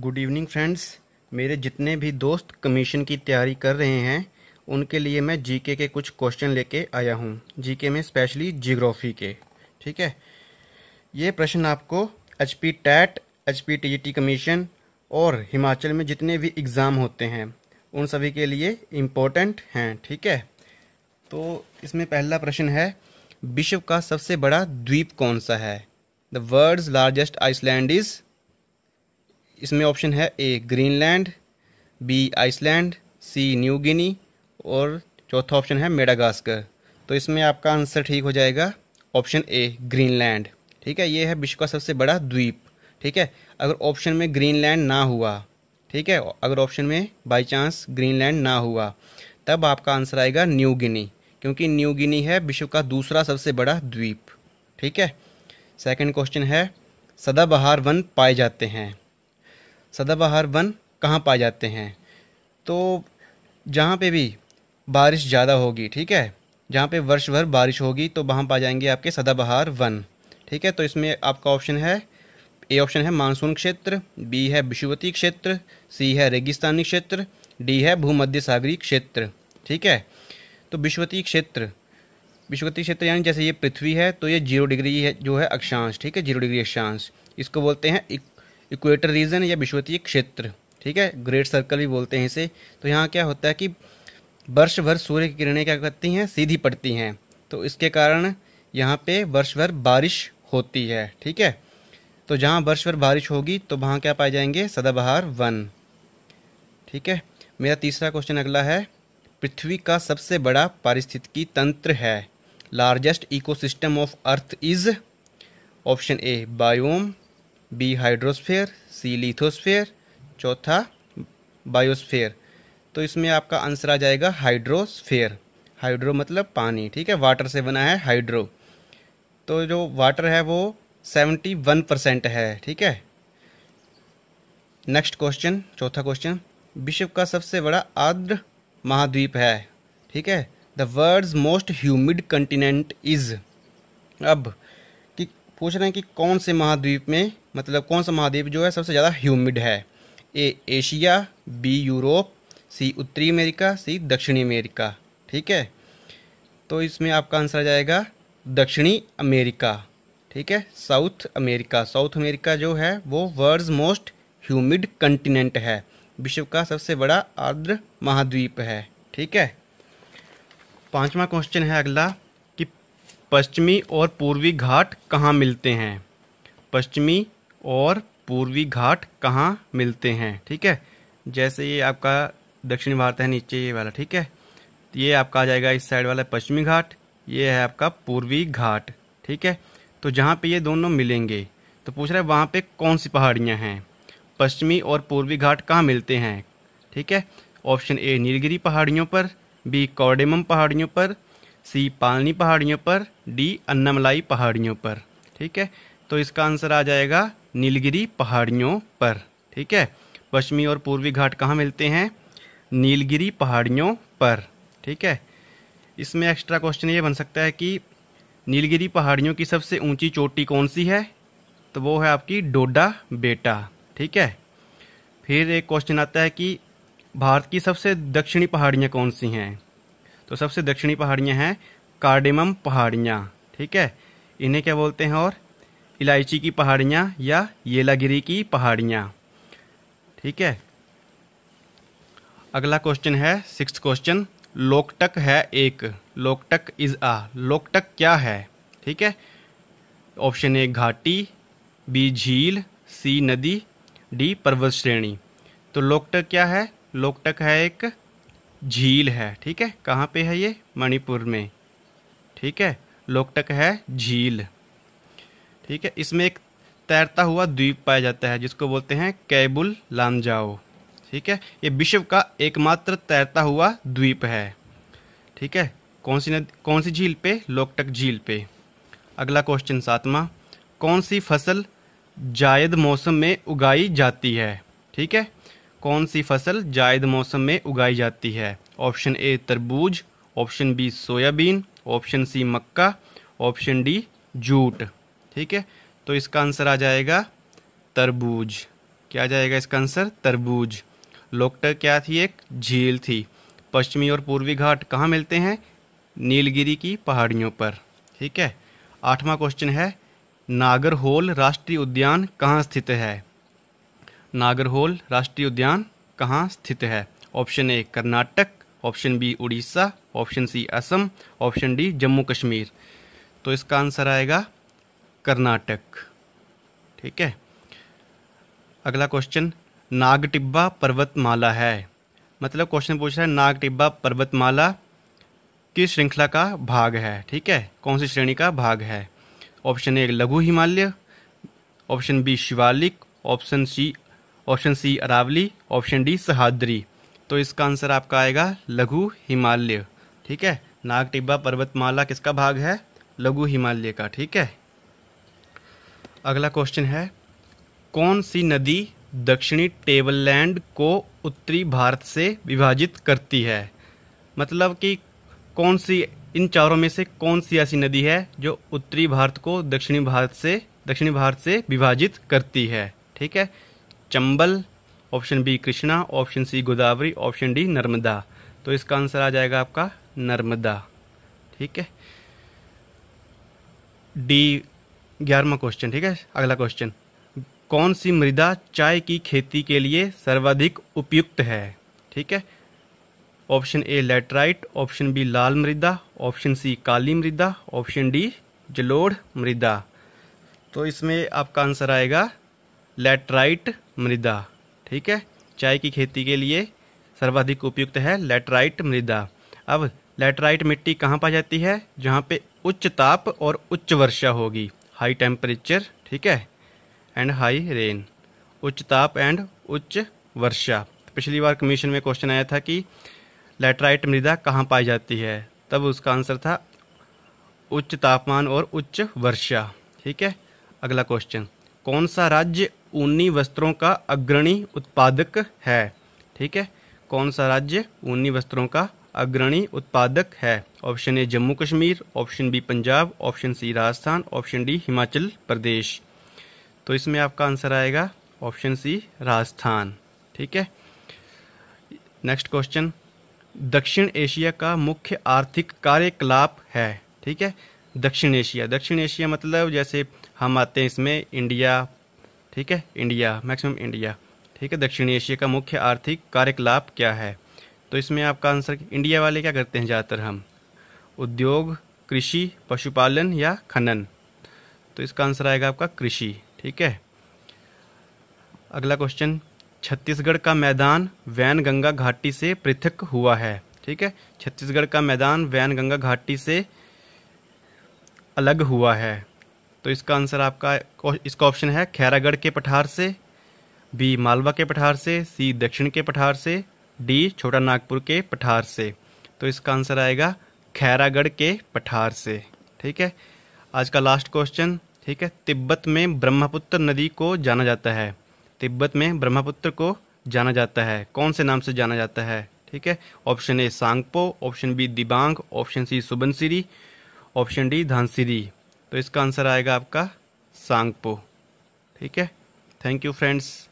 good evening friends मेरे जितने भी दोस्त कमीशन की तैयारी कर रहे हैं उनके लिए मैं जीके के कुछ क्वेश्चन लेके आया हूँ जीके में स्पेशली जियोग्राफी के ठीक है ये प्रश्न आपको H P TET H P T T commission और हिमाचल में जितने भी एग्ज़ाम होते हैं उन सभी के लिए इम्पोर्टेंट हैं ठीक है तो इसमें पहला प्रश्न है विश्व का सबसे बड़ा द्वीप कौन सा है the world largest island is इसमें ऑप्शन है A Greenland B Iceland C New Guinea और चौथा ऑप्शन है मेडागास्कर तो इसमें आपका आंसर ठीक हो जाएगा ऑप्शन ए ग्रीनलैंड ठीक है ये है विश्व का सबसे बड़ा द्वीप ठीक है अगर ऑप्शन में ग्रीनलैंड ना हुआ ठीक है अगर ऑप्शन में बाई चांस ग्रीनलैंड ना हुआ तब आपका आंसर आएगा न्यू गिनी क्योंकि न्यू गिनी है विश्व का दूसरा सबसे बड़ा द्वीप ठीक है सेकंड क्वेश्चन है सदाबहार वन पाए जाते हैं सदाबहार वन कहाँ पाए जाते हैं तो जहाँ पे भी बारिश ज़्यादा होगी ठीक है जहाँ पे वर्ष भर बारिश होगी तो वहाँ पा जाएंगे आपके सदाबहार वन ठीक है तो इसमें आपका ऑप्शन है ए ऑप्शन है मानसून क्षेत्र बी है विषुवती क्षेत्र सी है रेगिस्तानी क्षेत्र डी है भूमध्य सागरी क्षेत्र ठीक है तो विश्ववती क्षेत्र विश्ववती क्षेत्र यानी जैसे ये पृथ्वी है तो ये जीरो डिग्री है जो है अक्षांश ठीक है जीरो डिग्री अक्षांश इसको बोलते हैं इक्वेटर रीजन या विश्वतीय क्षेत्र ठीक है ग्रेट सर्कल भी बोलते हैं इसे तो यहाँ क्या होता है कि वर्ष भर सूर्य की किरणें क्या करती हैं सीधी पड़ती हैं तो इसके कारण यहाँ पे वर्ष भर बारिश होती है ठीक है तो जहाँ वर्ष भर बारिश होगी तो वहाँ क्या पाए जाएंगे सदाबहार वन ठीक है मेरा तीसरा क्वेश्चन अगला है पृथ्वी का सबसे बड़ा पारिस्थितिकी तंत्र है largest ecosystem of earth is option A biome B hydrosphere C lithosphere चौथा बायोस्फेयर तो इसमें आपका आंसर आ जाएगा हाइड्रोस्फेयर हाइड्रो मतलब पानी ठीक है वाटर से बना है हाइड्रो तो जो वाटर है वो सेवेंटी वन परसेंट है ठीक है नेक्स्ट क्वेश्चन चौथा क्वेश्चन विश्व का सबसे बड़ा आर्द्र महाद्वीप है ठीक है the world most humid continent is अब पूछ रहे हैं कि कौन से महाद्वीप में मतलब कौन सा महाद्वीप जो है सबसे ज़्यादा ह्यूमिड है A Asia B Europe C उत्तरी अमेरिका सी दक्षिणी अमेरिका ठीक है तो इसमें आपका आंसर आ जाएगा दक्षिणी अमेरिका ठीक है साउथ अमेरिका साउथ अमेरिका जो है वो वर्ल्ड मोस्ट ह्यूमिड कंटिनेंट है विश्व का सबसे बड़ा आर्द्र महाद्वीप है ठीक है पांचवा क्वेश्चन है अगला पश्चिमी और पूर्वी घाट कहाँ मिलते हैं पश्चिमी और पूर्वी घाट कहाँ मिलते हैं ठीक है जैसे ये आपका दक्षिण भारत है नीचे ये वाला ठीक है ये आपका आ जाएगा इस साइड वाला पश्चिमी घाट ये है आपका पूर्वी घाट ठीक है तो जहाँ पे ये दोनों मिलेंगे तो पूछ रहा है वहाँ पे कौन सी पहाड़ियाँ हैं पश्चिमी और पूर्वी घाट कहाँ मिलते हैं ठीक है ऑप्शन ए नीलगिरी पहाड़ियों पर बी कौडेमम पहाड़ियों पर सी पालनी पहाड़ियों पर डी अन्नमलाई पहाड़ियों पर ठीक है तो इसका आंसर आ जाएगा नीलगिरी पहाड़ियों पर ठीक है पश्चिमी और पूर्वी घाट कहाँ मिलते हैं नीलगिरी पहाड़ियों पर ठीक है इसमें एक्स्ट्रा क्वेश्चन ये बन सकता है कि नीलगिरी पहाड़ियों की सबसे ऊंची चोटी कौन सी है तो वो है आपकी डोडा बेटा ठीक है फिर एक क्वेश्चन आता है कि भारत की सबसे दक्षिणी पहाड़ियाँ कौन सी हैं तो सबसे दक्षिणी पहाड़ियाँ हैं कार्डेमम पहाड़ियाँ ठीक है इन्हें क्या बोलते हैं और इलायची की पहाड़ियाँ या येलागिरी की पहाड़ियाँ ठीक है अगला क्वेश्चन है सिक्स क्वेश्चन लोकटक है एक लोकटक इज आ लोकटक क्या है ठीक है ऑप्शन ए घाटी बी झील सी नदी डी पर्वत श्रेणी तो लोकटक क्या है लोकटक है एक झील है ठीक है कहाँ पे है ये मणिपुर में ठीक है लोकटक है झील ठीक है इसमें एक तैरता हुआ द्वीप पाया जाता है जिसको बोलते हैं कैबुल लामजाओ ठीक है ये विश्व का एकमात्र तैरता हुआ द्वीप है ठीक है कौन सी नदी कौन सी झील पे लोकटक झील पे अगला क्वेश्चन सातवां कौन सी फसल जायद मौसम में उगाई जाती है ठीक है कौन सी फसल जायद मौसम में उगाई जाती है ऑप्शन ए तरबूज option B soybean option C मक्का ऑप्शन डी जूट ठीक है तो इसका आंसर आ जाएगा तरबूज क्या जाएगा इसका आंसर तरबूज लोकटर क्या थी एक झील थी पश्चिमी और पूर्वी घाट कहाँ मिलते हैं नीलगिरी की पहाड़ियों पर ठीक है आठवां क्वेश्चन है नागरहोल राष्ट्रीय उद्यान कहाँ स्थित है नागरहोल राष्ट्रीय उद्यान कहाँ स्थित है option A Karnataka option B Orissa option C Assam option D Jammu Kashmir तो इसका आंसर आएगा कर्नाटक ठीक है अगला क्वेश्चन नाग टिब्बा पर्वतमाला है मतलब क्वेश्चन पूछ रहा है नाग टिब्बा पर्वतमाला किस श्रृंखला का भाग है ठीक है कौन सी श्रेणी का भाग है ऑप्शन ए लघु Himalaya option B Shivalik option C option C Aravalli option D Sahyadri तो इसका आंसर आपका आएगा लघु हिमालय ठीक है नाग टिब्बा पर्वतमाला किसका भाग है लघु हिमालय का ठीक है अगला क्वेश्चन है कौन सी नदी दक्षिणी टेबल लैंड को उत्तरी भारत से विभाजित करती है मतलब कि कौन सी इन चारों में से कौन सी ऐसी नदी है जो उत्तरी भारत को दक्षिणी भारत से दक्षिणी भारत से विभाजित करती है ठीक है Chambal option B Krishna option C Godavari option D Narmada तो इसका आंसर आ जाएगा आपका नर्मदा ठीक है डी ग्यारहवा क्वेश्चन ठीक है अगला क्वेश्चन कौन सी मृदा चाय की खेती के लिए सर्वाधिक उपयुक्त है ठीक है option A laterite option B लाल मृदा ऑप्शन सी काली मृदा ऑप्शन डी जलोढ़ मृदा तो इसमें आपका आंसर आएगा लेटराइट मृदा ठीक है चाय की खेती के लिए सर्वाधिक उपयुक्त है लेटराइट मृदा अब लेटराइट मिट्टी कहाँ पाई जाती है जहाँ पे उच्च ताप और उच्च वर्षा होगी हाई टेम्परेचर ठीक है एंड हाई रेन उच्च ताप एंड उच्च वर्षा पिछली बार कमीशन में क्वेश्चन आया था कि लेटराइट मृदा कहाँ पाई जाती है तब उसका आंसर था उच्च तापमान और उच्च वर्षा ठीक है अगला क्वेश्चन कौन सा राज्य ऊनी वस्त्रों का अग्रणी उत्पादक है ठीक है कौन सा राज्य ऊनी वस्त्रों का अग्रणी उत्पादक है option A Jammu Kashmir option B Punjab option C Rajasthan option D Himachal Pradesh तो इसमें आपका आंसर आएगा ऑप्शन सी राजस्थान ठीक है नेक्स्ट क्वेश्चन दक्षिण एशिया का मुख्य आर्थिक कार्यकलाप है ठीक है दक्षिण एशिया दक्षिण एशिया मतलब जैसे हम आते हैं इसमें इंडिया ठीक है इंडिया मैक्सिमम इंडिया ठीक है दक्षिण एशिया का मुख्य आर्थिक कार्यकलाप क्या है तो इसमें आपका आंसर इंडिया वाले क्या करते हैं ज़्यादातर हम उद्योग कृषि पशुपालन या खनन तो इसका आंसर आएगा आपका कृषि ठीक है अगला क्वेश्चन छत्तीसगढ़ का मैदान वैन गंगा घाटी से पृथक हुआ है ठीक है छत्तीसगढ़ का मैदान वैन गंगा घाटी से अलग हुआ है तो इसका आंसर आपका इसका ऑप्शन है खैरागढ़ के पठार से बी मालवा के पठार से सी दक्षिण के पठार से डी छोटा नागपुर के पठार से तो इसका आंसर आएगा खैरागढ़ के पठार से ठीक है आज का लास्ट क्वेश्चन ठीक है तिब्बत में ब्रह्मपुत्र नदी को जाना जाता है तिब्बत में ब्रह्मपुत्र को जाना जाता है कौन से नाम से जाना जाता है ठीक है option A Tsangpo option B Dibang option C Subansiri option D Dhansiri तो इसका आंसर आएगा आपका सांगपो ठीक है थैंक यू फ्रेंड्स